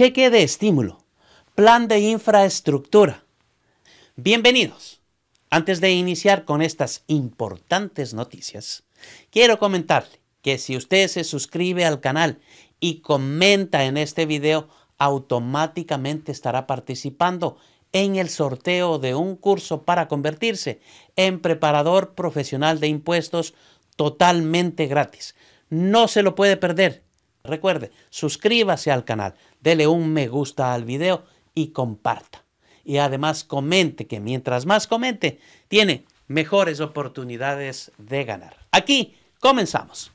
cheque de estímulo, plan de infraestructura. Bienvenidos. Antes de iniciar con estas importantes noticias, quiero comentarle que si usted se suscribe al canal y comenta en este video, automáticamente estará participando en el sorteo de un curso para convertirse en preparador profesional de impuestos totalmente gratis. No se lo puede perder Recuerde, suscríbase al canal, dele un me gusta al video y comparta. Y además comente, que mientras más comente, tiene mejores oportunidades de ganar. Aquí comenzamos.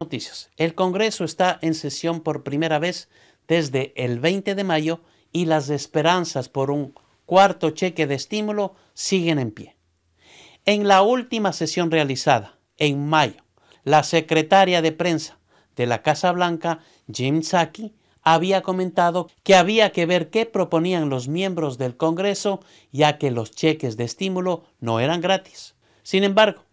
Noticias. El Congreso está en sesión por primera vez desde el 20 de mayo y las esperanzas por un cuarto cheque de estímulo siguen en pie. En la última sesión realizada, en mayo, la secretaria de prensa de la Casa Blanca, Jim Saki, había comentado que había que ver qué proponían los miembros del Congreso, ya que los cheques de estímulo no eran gratis. Sin embargo,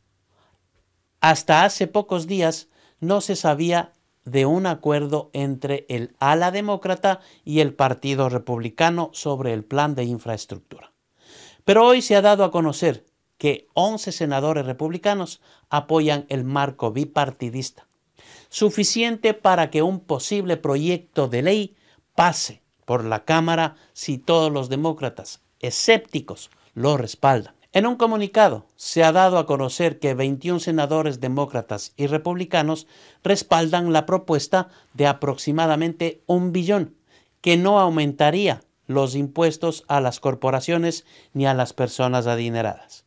hasta hace pocos días no se sabía de un acuerdo entre el ala demócrata y el Partido Republicano sobre el plan de infraestructura. Pero hoy se ha dado a conocer que 11 senadores republicanos apoyan el marco bipartidista, suficiente para que un posible proyecto de ley pase por la Cámara si todos los demócratas escépticos lo respaldan. En un comunicado se ha dado a conocer que 21 senadores demócratas y republicanos respaldan la propuesta de aproximadamente un billón, que no aumentaría los impuestos a las corporaciones ni a las personas adineradas.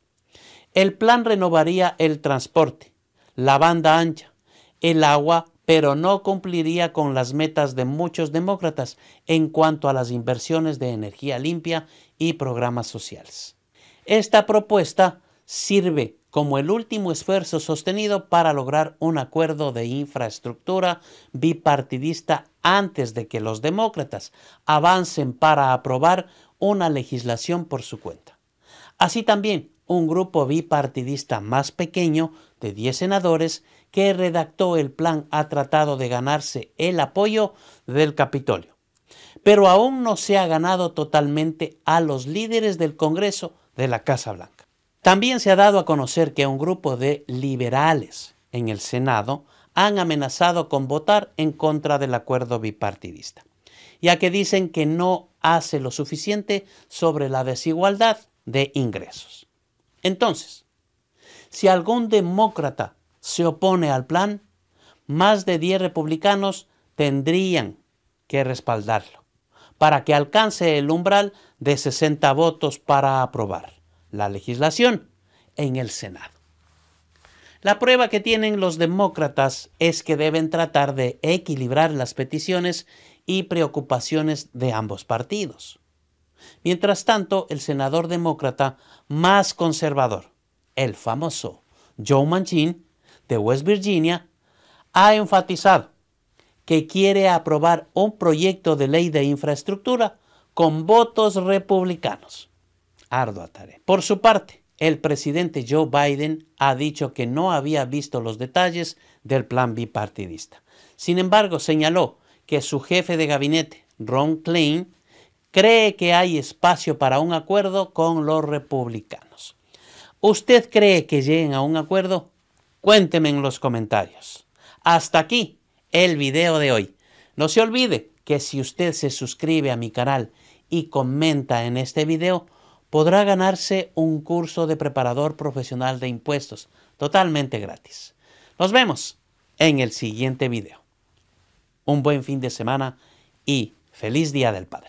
El plan renovaría el transporte, la banda ancha, el agua, pero no cumpliría con las metas de muchos demócratas en cuanto a las inversiones de energía limpia y programas sociales. Esta propuesta sirve como el último esfuerzo sostenido para lograr un acuerdo de infraestructura bipartidista antes de que los demócratas avancen para aprobar una legislación por su cuenta. Así también, un grupo bipartidista más pequeño, de 10 senadores, que redactó el plan ha tratado de ganarse el apoyo del Capitolio. Pero aún no se ha ganado totalmente a los líderes del Congreso de la Casa Blanca. También se ha dado a conocer que un grupo de liberales en el Senado han amenazado con votar en contra del acuerdo bipartidista, ya que dicen que no hace lo suficiente sobre la desigualdad de ingresos. Entonces, si algún demócrata se opone al plan, más de 10 republicanos tendrían que respaldarlo para que alcance el umbral de 60 votos para aprobar la legislación en el Senado. La prueba que tienen los demócratas es que deben tratar de equilibrar las peticiones y preocupaciones de ambos partidos. Mientras tanto, el senador demócrata más conservador, el famoso Joe Manchin, de West Virginia, ha enfatizado que quiere aprobar un proyecto de ley de infraestructura con votos republicanos. Ardua tarea. Por su parte, el presidente Joe Biden ha dicho que no había visto los detalles del plan bipartidista. Sin embargo, señaló que su jefe de gabinete, Ron Klein, cree que hay espacio para un acuerdo con los republicanos. ¿Usted cree que lleguen a un acuerdo? Cuénteme en los comentarios. Hasta aquí el video de hoy. No se olvide que si usted se suscribe a mi canal y comenta en este video, podrá ganarse un curso de preparador profesional de impuestos totalmente gratis. Nos vemos en el siguiente video. Un buen fin de semana y feliz Día del Padre.